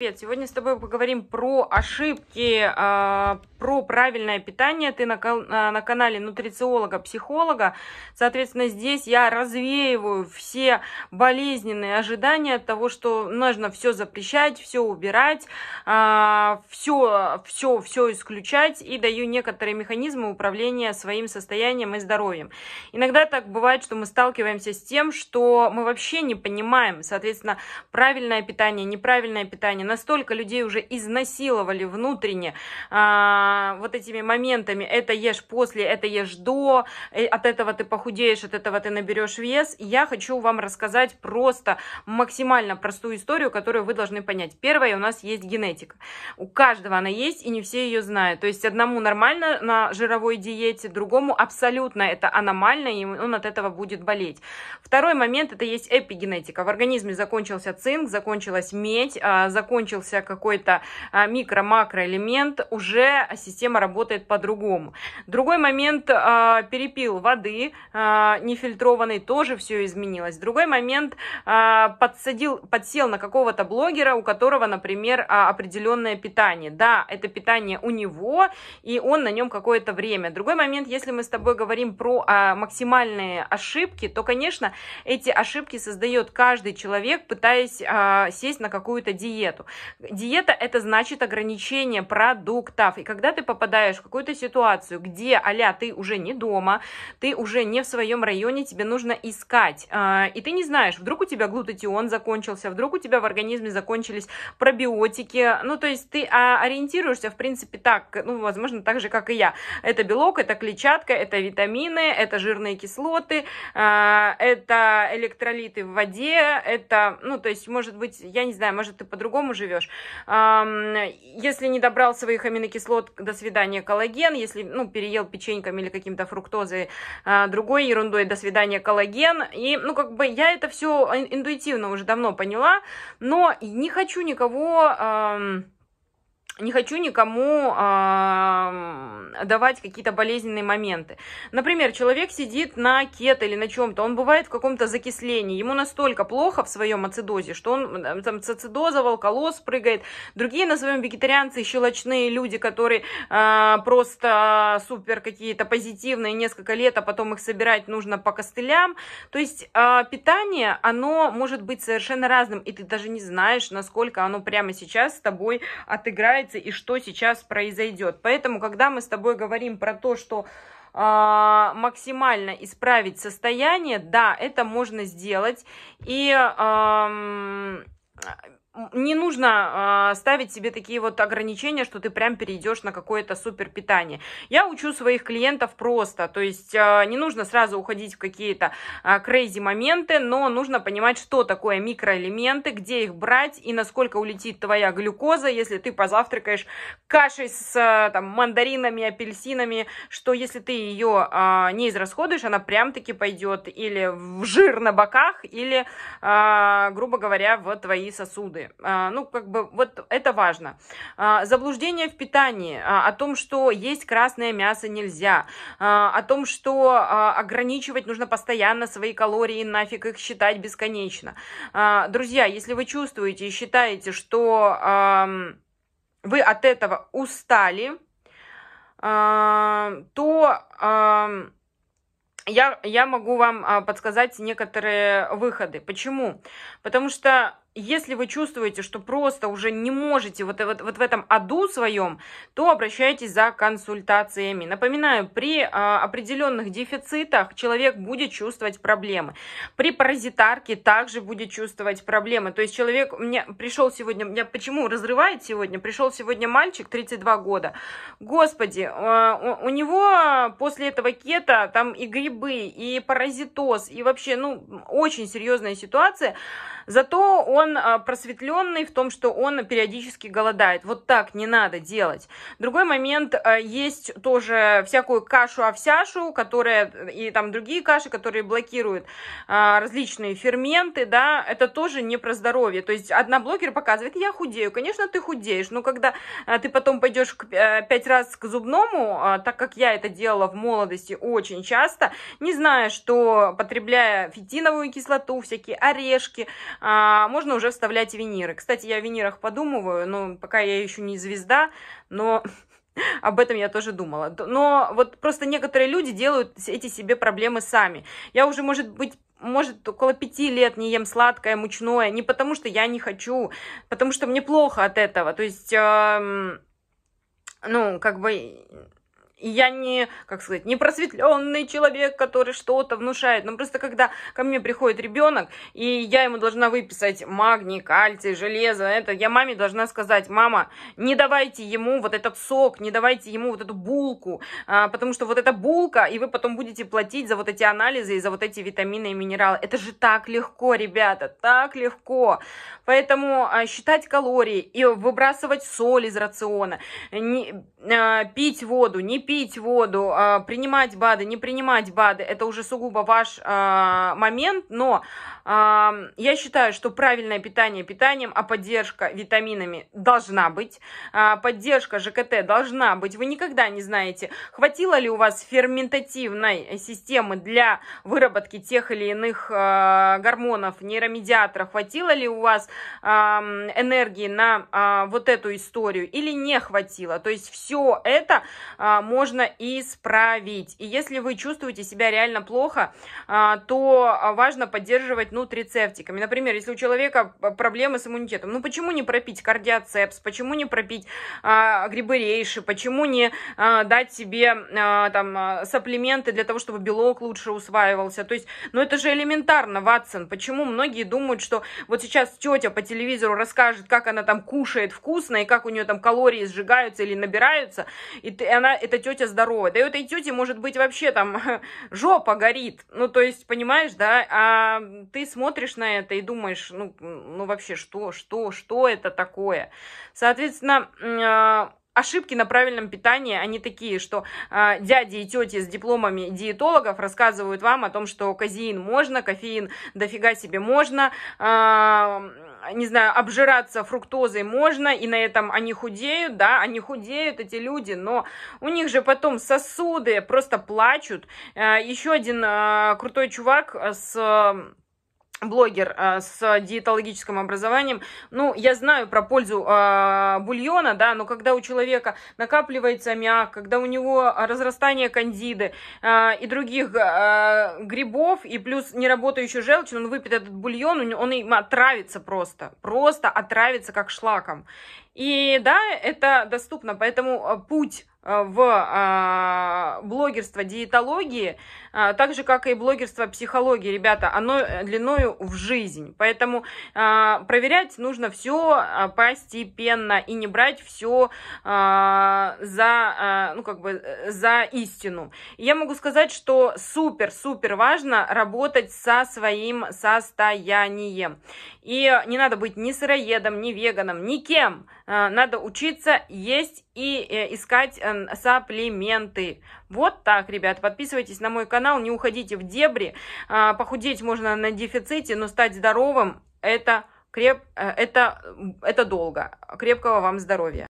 Привет! Сегодня с тобой поговорим про ошибки, а, про правильное питание. Ты на а, на канале нутрициолога-психолога. Соответственно, здесь я развеиваю все болезненные ожидания от того, что нужно все запрещать, все убирать, все, а, все, все исключать и даю некоторые механизмы управления своим состоянием и здоровьем. Иногда так бывает, что мы сталкиваемся с тем, что мы вообще не понимаем, соответственно, правильное питание, неправильное питание, настолько людей уже изнасиловали внутренне а, вот этими моментами, это ешь после, это ешь до, э, от этого ты похудеешь, от этого ты наберешь вес. Я хочу вам рассказать просто максимально простую историю, которую вы должны понять. Первое, у нас есть генетика. У каждого она есть, и не все ее знают. То есть одному нормально на жировой диете, другому абсолютно это аномально, и он от этого будет болеть. Второй момент, это есть эпигенетика. В организме закончился цинк, закончилась медь, а, закончилась закончился какой-то а, микро-макроэлемент, уже система работает по-другому. Другой момент, а, перепил воды а, нефильтрованной, тоже все изменилось. Другой момент, подсадил, подсел на какого-то блогера, у которого, например, определенное питание. Да, это питание у него, и он на нем какое-то время. Другой момент, если мы с тобой говорим про максимальные ошибки, то, конечно, эти ошибки создает каждый человек, пытаясь сесть на какую-то диету. Диета – это значит ограничение продуктов. И когда ты попадаешь в какую-то ситуацию, где а ты уже не дома, ты уже не в своем районе, тебе нужно искать. А, и ты не знаешь, вдруг у тебя глутатион закончился, вдруг у тебя в организме закончились пробиотики. Ну, то есть ты а, ориентируешься, в принципе, так, ну, возможно, так же, как и я. Это белок, это клетчатка, это витамины, это жирные кислоты, а, это электролиты в воде, это, ну, то есть, может быть, я не знаю, может, ты по-другому живешь. Если не добрал своих аминокислот, до свидания коллаген. Если ну, переел печеньками или каким-то фруктозой, а, другой ерундой, до свидания коллаген. И, ну, как бы я это все интуитивно уже давно поняла, но не хочу никого не хочу никому э, давать какие-то болезненные моменты. Например, человек сидит на кето или на чем-то, он бывает в каком-то закислении, ему настолько плохо в своем ацидозе, что он э, там цицидозовал, колос прыгает. Другие на своем вегетарианцы, щелочные люди, которые э, просто супер какие-то позитивные, несколько лет, а потом их собирать нужно по костылям. То есть э, питание, оно может быть совершенно разным, и ты даже не знаешь, насколько оно прямо сейчас с тобой отыграет является и что сейчас произойдет. Поэтому, когда мы с тобой говорим про то, что а, максимально исправить состояние, да, это можно сделать. И не нужно э, ставить себе такие вот ограничения, что ты прям перейдешь на какое-то супер питание. Я учу своих клиентов просто, то есть э, не нужно сразу уходить в какие-то э, моменты, но нужно понимать, что такое микроэлементы, где их брать и насколько улетит твоя глюкоза, если ты позавтракаешь кашей с э, там, мандаринами, апельсинами, что если ты ее э, не израсходуешь, она прям-таки пойдет или в жир на боках, или, э, грубо говоря, в твои сосуды. А, ну, как бы вот это важно. А, заблуждение в питании а, о том, что есть красное мясо нельзя, о том, что ограничивать нужно постоянно свои калории, нафиг их считать бесконечно. Друзья, если вы чувствуете и считаете, что вы от этого устали, то я, я могу вам подсказать некоторые выходы. Почему? Потому что если вы чувствуете, что просто уже не можете вот, э, вот, вот в этом аду своем, то обращайтесь за консультациями. Напоминаю, при а, определенных дефицитах человек будет чувствовать проблемы. При паразитарке также будет чувствовать проблемы. То есть человек, мне пришел сегодня, меня почему разрывает сегодня? Пришел сегодня мальчик, 32 года. Господи, а, у, у него после этого кета там и грибы, и паразитоз, и вообще, ну, очень серьезная ситуация. Зато он а, просветленный в том, что он периодически голодает. Вот так не надо делать. Другой момент, а, есть тоже всякую кашу-овсяшу, которая, и там другие каши, которые блокируют а, различные ферменты, да, это тоже не про здоровье. То есть одна блогер показывает, я худею. Конечно, ты худеешь, но когда ты потом пойдешь э, пять раз к зубному, так как я это делала в молодости очень часто, не зная, что потребляя фитиновую кислоту, всякие орешки, а, можно уже вставлять виниры. Кстати, я о винирах подумываю, но пока я еще не звезда, но об этом я тоже думала. Но вот просто некоторые люди делают эти себе проблемы сами. Я уже, может быть, может, около пяти лет не ем сладкое, мучное, не потому что я не хочу, потому что мне плохо от этого. То есть, э, ну, как бы я не, как сказать, не просветленный человек, который что-то внушает. Но просто когда ко мне приходит ребенок, и я ему должна выписать магний, кальций, железо, это я маме должна сказать, мама, не давайте ему вот этот сок, не давайте ему вот эту булку, а, потому что вот эта булка, и вы потом будете платить за вот эти анализы и за вот эти витамины и минералы. Это же так легко, ребята, так легко. Поэтому а, считать калории и выбрасывать соль из рациона, не, а, пить воду, не пить воду, а, принимать БАДы, не принимать БАДы, это уже сугубо ваш а, момент, но а, я считаю, что правильное питание питанием, а поддержка витаминами должна быть, поддержка ЖКТ должна быть, вы никогда не знаете, хватило ли у вас ферментативной системы для выработки тех или иных гормонов, нейромедиаторов, хватило ли у вас энергии на вот эту историю или не хватило, то есть все это можно можно исправить. И если вы чувствуете себя реально плохо, а, то важно поддерживать нутрицептиками. Например, если у человека проблемы с иммунитетом, ну почему не пропить кардиоцепс, почему не пропить а, грибы рейши, почему не а, дать себе а, там а, саплименты для того, чтобы белок лучше усваивался. То есть, ну это же элементарно, Ватсон. Почему многие думают, что вот сейчас тетя по телевизору расскажет, как она там кушает вкусно и как у нее там калории сжигаются или набираются, и ты, она, эта тетя здоровая. Да и у этой тети, может быть, вообще там жопа горит. Ну, то есть, понимаешь, да? А ты смотришь на это и думаешь, ну, ну вообще, что, что, что это такое? Соответственно, а, ошибки на правильном питании, они такие, что э, дяди и тети с дипломами диетологов рассказывают вам о том, что казеин можно, кофеин дофига себе можно, э, не знаю, обжираться фруктозой можно, и на этом они худеют, да, они худеют, эти люди, но у них же потом сосуды просто плачут. Э, Еще один э, крутой чувак с блогер а, с диетологическим образованием, ну, я знаю про пользу а, бульона, да, но когда у человека накапливается мяк, когда у него разрастание кандиды а, и других а, грибов, и плюс неработающую желчь, он выпьет этот бульон, он им отравится просто, просто отравится как шлаком. И да, это доступно, поэтому а, путь а, в а, блогерство диетологии, а, так же, как и блогерство психологии, ребята, оно э, длиною в жизнь. Поэтому проверять нужно все постепенно и не брать все за, ну, как бы, э, за истину. Я могу сказать, что супер-супер важно работать со своим состоянием. И не надо быть ни сыроедом, ни веганом, ни кем. Надо учиться есть и э, искать Саплимон, саплименты. Вот так, ребят, подписывайтесь на мой канал, не уходите в дебри. А, похудеть можно на дефиците, но стать здоровым – это креп, э, это, это долго. Крепкого вам здоровья.